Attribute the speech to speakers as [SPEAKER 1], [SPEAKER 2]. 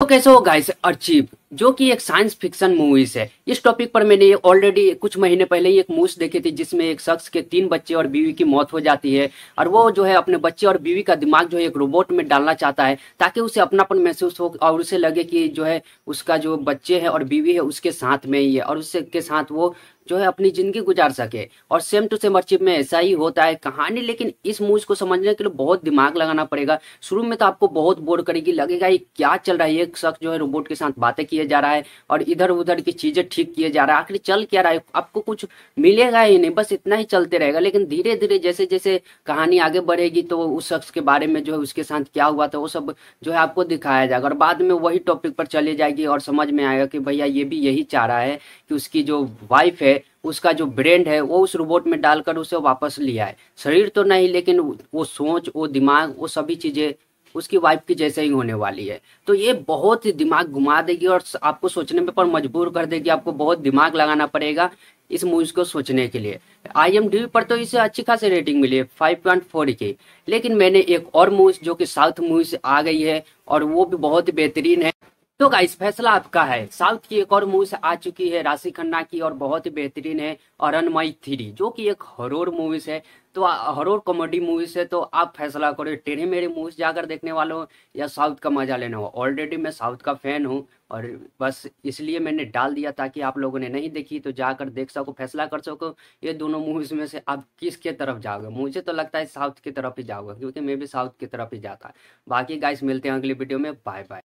[SPEAKER 1] Okay, so guys, Archib. जो कि एक साइंस फिक्शन मूवीज है इस टॉपिक पर मैंने ऑलरेडी कुछ महीने पहले ही एक मूवीज देखी थी जिसमें एक शख्स के तीन बच्चे और बीवी की मौत हो जाती है और वो जो है अपने बच्चे और बीवी का दिमाग जो है एक रोबोट में डालना चाहता है ताकि उसे अपनापन महसूस हो और उसे लगे कि जो है उसका जो बच्चे है और बीवी है उसके साथ में ही है और उसके साथ वो जो है अपनी जिंदगी गुजार सके और सेम टू सेम अचीव में ऐसा ही होता है कहानी लेकिन इस मूवीज को समझने के लिए बहुत दिमाग लगाना पड़ेगा शुरू में तो आपको बहुत बोर करेगी लगेगा ये क्या चल रहा है एक शख्स जो है रोबोट के साथ बातें की किए जा रहा है और इधर उधर की चीज़ें ठीक किए जा रहा है आखिर चल क्या रहा है आपको कुछ मिलेगा ही नहीं बस इतना ही चलते रहेगा लेकिन धीरे धीरे जैसे जैसे कहानी आगे बढ़ेगी तो उस शख्स के बारे में जो है उसके साथ क्या हुआ था वो सब जो है आपको दिखाया जाएगा और बाद में वही टॉपिक पर चले जाएगी और समझ में आएगा कि भैया ये भी यही चाह रहा है कि उसकी जो वाइफ है उसका जो ब्रेंड है वो उस रोबोट में डालकर उसे वापस लिया है शरीर तो नहीं लेकिन वो सोच वो दिमाग वो सभी चीज़ें उसकी वाइफ की जैसे ही होने वाली है तो ये बहुत ही दिमाग घुमा देगी और आपको सोचने पर मजबूर कर देगी आपको बहुत दिमाग लगाना पड़ेगा इस मूवी को सोचने के लिए आई पर तो इसे अच्छी खासी रेटिंग मिली है फाइव पॉइंट फोर की लेकिन मैंने एक और मूवीज जो कि साउथ मूवी से आ गई है और वो भी बहुत ही बेहतरीन है तो गाइस फैसला आपका है साउथ की एक और मूवी आ चुकी है राशि खन्ना की और बहुत ही बेहतरीन है अरनमई थ्री जो कि एक हरोर मूवीज है तो हॉरर कॉमेडी मूवीज है तो आप फैसला करो टेढ़े मेरे मूवीज जाकर देखने वाले हो या साउथ का मजा लेने हो ऑलरेडी मैं साउथ का फैन हूँ और बस इसलिए मैंने डाल दिया ताकि आप लोगों ने नहीं देखी तो जाकर देख सको फैसला कर सको ये दोनों मूवीज में से आप किसके तरफ जाओगे मुझे तो लगता है साउथ की तरफ ही जाओगे क्योंकि मैं भी साउथ की तरफ ही जाता बाकी गाइस मिलते हैं अगली वीडियो में बाय बाय